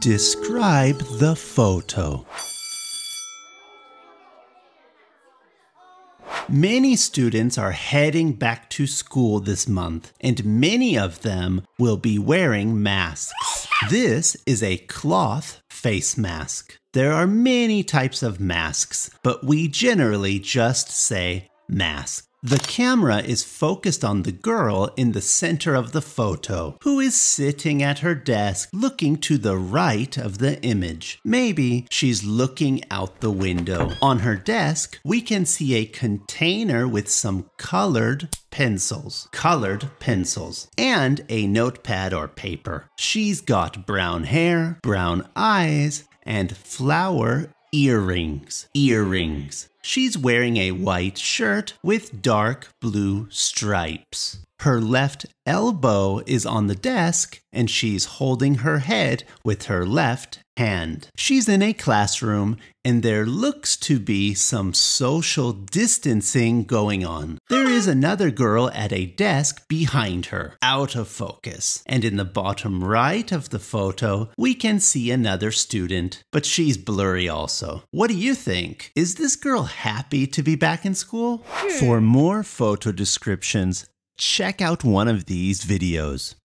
Describe the photo. Many students are heading back to school this month, and many of them will be wearing masks. This is a cloth face mask. There are many types of masks, but we generally just say mask. The camera is focused on the girl in the center of the photo, who is sitting at her desk looking to the right of the image. Maybe she's looking out the window. On her desk, we can see a container with some colored pencils, colored pencils, and a notepad or paper. She's got brown hair, brown eyes, and flower earrings, earrings. She's wearing a white shirt with dark blue stripes. Her left elbow is on the desk and she's holding her head with her left hand. She's in a classroom and there looks to be some social distancing going on. There is another girl at a desk behind her, out of focus. And in the bottom right of the photo, we can see another student, but she's blurry also. What do you think? Is this girl happy to be back in school? Hmm. For more photo descriptions, check out one of these videos.